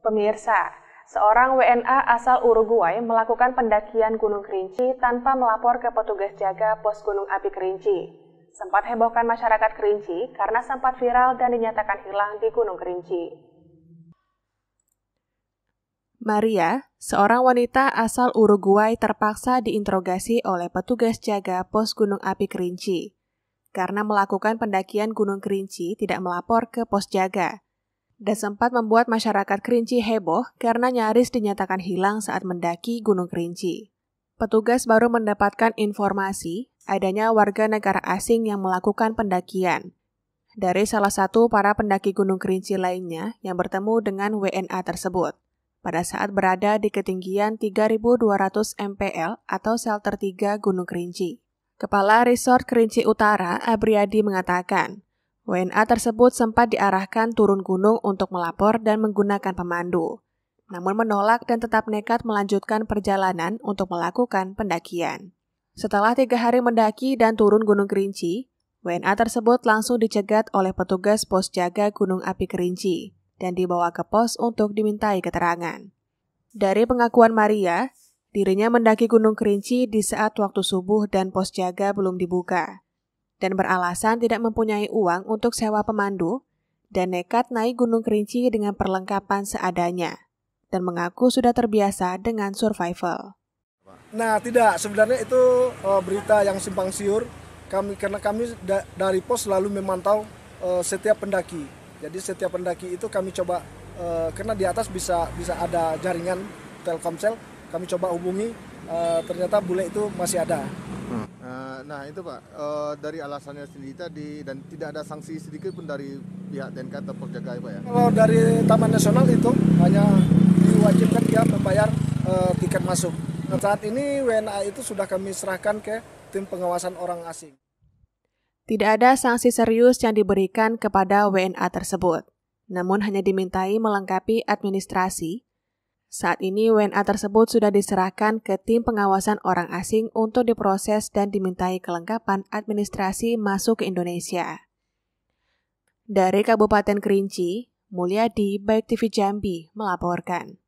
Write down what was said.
Pemirsa, seorang WNA asal Uruguay melakukan pendakian Gunung Kerinci tanpa melapor ke petugas jaga pos Gunung Api Kerinci. Sempat hebohkan masyarakat Kerinci karena sempat viral dan dinyatakan hilang di Gunung Kerinci. Maria, seorang wanita asal Uruguay terpaksa diinterogasi oleh petugas jaga pos Gunung Api Kerinci karena melakukan pendakian Gunung Kerinci tidak melapor ke pos jaga dan sempat membuat masyarakat Kerinci heboh karena nyaris dinyatakan hilang saat mendaki Gunung Kerinci. Petugas baru mendapatkan informasi adanya warga negara asing yang melakukan pendakian. Dari salah satu para pendaki Gunung Kerinci lainnya yang bertemu dengan WNA tersebut pada saat berada di ketinggian 3.200 mpl atau shelter 3 Gunung Kerinci. Kepala Resort Kerinci Utara, Abriadi mengatakan, WNA tersebut sempat diarahkan turun gunung untuk melapor dan menggunakan pemandu, namun menolak dan tetap nekat melanjutkan perjalanan untuk melakukan pendakian. Setelah tiga hari mendaki dan turun Gunung Kerinci, WNA tersebut langsung dicegat oleh petugas pos jaga Gunung Api Kerinci dan dibawa ke pos untuk dimintai keterangan. Dari pengakuan Maria, dirinya mendaki Gunung Kerinci di saat waktu subuh dan pos jaga belum dibuka dan beralasan tidak mempunyai uang untuk sewa pemandu dan nekat naik Gunung Kerinci dengan perlengkapan seadanya dan mengaku sudah terbiasa dengan survival. Nah, tidak, sebenarnya itu uh, berita yang simpang siur. Kami karena kami da dari pos selalu memantau uh, setiap pendaki. Jadi setiap pendaki itu kami coba uh, karena di atas bisa bisa ada jaringan Telkomsel, kami coba hubungi uh, ternyata bule itu masih ada nah itu pak e, dari alasannya sendiri tadi dan tidak ada sanksi sedikit pun dari pihak DNK atau perjaga ya pak ya kalau dari Taman Nasional itu hanya diwajibkan dia membayar e, tiket masuk nah, saat ini WNA itu sudah kami serahkan ke tim pengawasan orang asing tidak ada sanksi serius yang diberikan kepada WNA tersebut namun hanya dimintai melengkapi administrasi saat ini WNA tersebut sudah diserahkan ke tim pengawasan orang asing untuk diproses dan dimintai kelengkapan administrasi masuk ke Indonesia. Dari Kabupaten Kerinci, Mulyadi, Baik TV Jambi melaporkan.